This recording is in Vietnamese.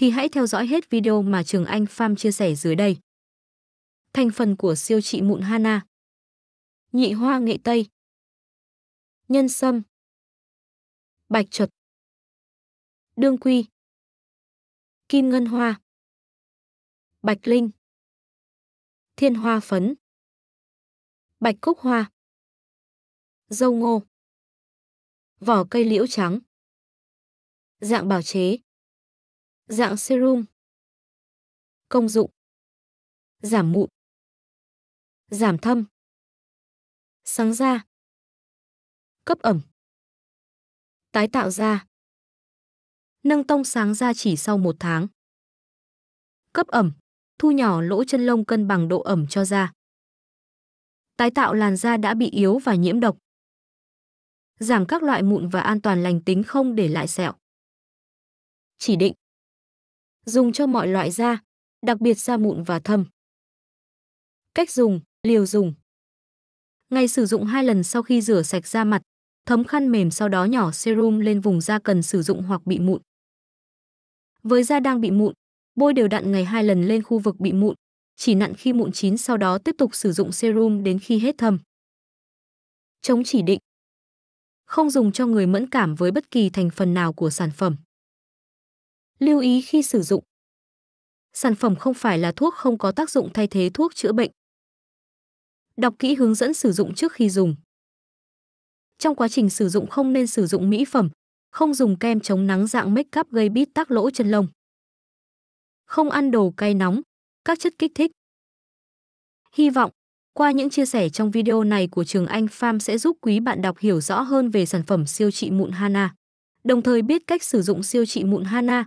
thì hãy theo dõi hết video mà Trường Anh Pham chia sẻ dưới đây. Thành phần của siêu trị mụn Hana Nhị hoa nghệ Tây Nhân sâm Bạch chuột Đương quy Kim ngân hoa Bạch linh Thiên hoa phấn Bạch cúc hoa Dâu ngô Vỏ cây liễu trắng Dạng bào chế Dạng serum. Công dụng. Giảm mụn. Giảm thâm. Sáng da. Cấp ẩm. Tái tạo da. Nâng tông sáng da chỉ sau một tháng. Cấp ẩm. Thu nhỏ lỗ chân lông cân bằng độ ẩm cho da. Tái tạo làn da đã bị yếu và nhiễm độc. Giảm các loại mụn và an toàn lành tính không để lại sẹo. Chỉ định dùng cho mọi loại da, đặc biệt da mụn và thâm. Cách dùng, liều dùng. Ngày sử dụng hai lần sau khi rửa sạch da mặt, thấm khăn mềm sau đó nhỏ serum lên vùng da cần sử dụng hoặc bị mụn. Với da đang bị mụn, bôi đều đặn ngày hai lần lên khu vực bị mụn, chỉ nặn khi mụn chín sau đó tiếp tục sử dụng serum đến khi hết thâm. Chống chỉ định. Không dùng cho người mẫn cảm với bất kỳ thành phần nào của sản phẩm. Lưu ý khi sử dụng. Sản phẩm không phải là thuốc không có tác dụng thay thế thuốc chữa bệnh. Đọc kỹ hướng dẫn sử dụng trước khi dùng. Trong quá trình sử dụng không nên sử dụng mỹ phẩm, không dùng kem chống nắng dạng make up gây bít tắc lỗ chân lông. Không ăn đồ cay nóng, các chất kích thích. Hy vọng, qua những chia sẻ trong video này của Trường Anh Pham sẽ giúp quý bạn đọc hiểu rõ hơn về sản phẩm siêu trị mụn Hana, đồng thời biết cách sử dụng siêu trị mụn Hana